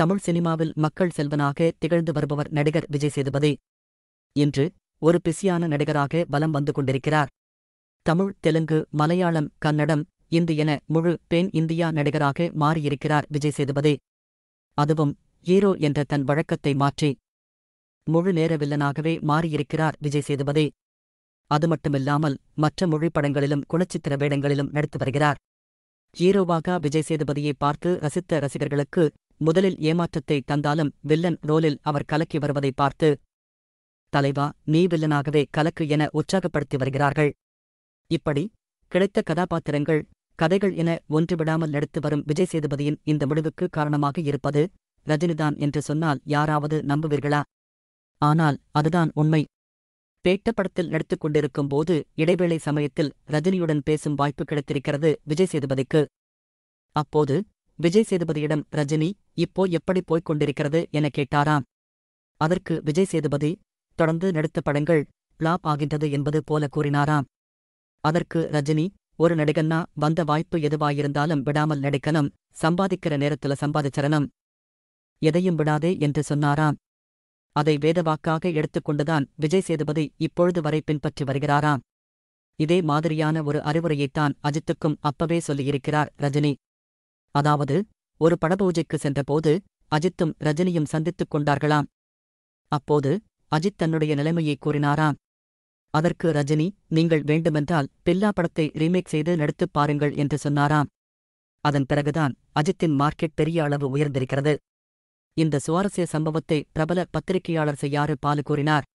தமிழ் சினிமாவில் மக்கள் செல்வனாக திகழ்ந்து வருபவர் நடிகர் விஜய் சேதுபதி இன்று ஒரு பிஸியான நடிகராக வலம் வந்து கொண்டிருக்கிறார் தமிழ் தெலுங்கு மலையாளம் கன்னடம் இந்து என முழு பெண் இந்தியா நடிகராக மாறியிருக்கிறார் விஜய் சேதுபதி அதுவும் ஹீரோ என்ற தன் வழக்கத்தை மாற்றி முழு நேர வில்லனாகவே மாறியிருக்கிறார் விஜய் சேதுபதி அது மட்டுமில்லாமல் மற்ற மொழி படங்களிலும் குணச்சித்திர வேடங்களிலும் நடித்து வருகிறார் ஹீரோவாக விஜய் சேதுபதியை பார்த்து ரசித்த ரசிகர்களுக்கு முதலில் ஏமாற்றத்தை தந்தாலும் வில்லன் ரோலில் அவர் கலக்கி வருவதை பார்த்து தலைவா நீ வில்லனாகவே கலக்கு என உற்சாகப்படுத்தி வருகிறார்கள் இப்படி கிடைத்த கதாபாத்திரங்கள் கதைகள் என ஒன்றுவிடாமல் நடித்து வரும் விஜய் சேதுபதியின் இந்த முடிவுக்கு காரணமாக இருப்பது ரஜினிதான் என்று சொன்னால் யாராவது நம்புவீர்களா ஆனால் அதுதான் உண்மை பேட்ட படத்தில் நடித்துக் கொண்டிருக்கும் போது இடைவேளை சமயத்தில் ரஜினியுடன் பேசும் வாய்ப்பு கிடைத்திருக்கிறது விஜய் சேதுபதிக்கு அப்போது விஜய் சேதுபதியிடம் ரஜினி இப்போ எப்படி போய்க் கொண்டிருக்கிறது என கேட்டாராம் அதற்கு விஜய் சேதுபதி தொடர்ந்து நடித்த படங்கள் பிளாப் ஆகின்றது என்பது போல கூறினாராம் அதற்கு ரஜினி ஒரு நடிகன்னா வந்த வாய்ப்பு எதுவாயிருந்தாலும் விடாமல் நடிக்கணும் சம்பாதிக்கிற நேரத்துல சம்பாதிச்சரணும் எதையும் விடாதே என்று சொன்னாராம் அதை வேதவாக்காக எடுத்துக்கொண்டுதான் விஜய் சேதுபதி இப்பொழுது வரை பின்பற்றி வருகிறாராம் இதே மாதிரியான ஒரு அறிவுரையைத்தான் அஜித்துக்கும் அப்பவே சொல்லியிருக்கிறார் ரஜினி அதாவது ஒரு படபூஜைக்கு சென்றபோது அஜித்தும் ரஜினியும் சந்தித்துக் கொண்டார்களாம் அப்போது அஜித் தன்னுடைய நிலைமையை கூறினாராம் அதற்கு ரஜினி நீங்கள் வேண்டுமென்றால் பில்லா படத்தை ரீமேக் செய்து நடித்துப் பாருங்கள் என்று சொன்னாராம் அதன் பிறகுதான் அஜித்தின் மார்க்கெட் பெரிய அளவு உயர்ந்திருக்கிறது இந்த சுவாரஸ்ய சம்பவத்தை பிரபல பத்திரிகையாளர் செய்யாறு பாலு கூறினார்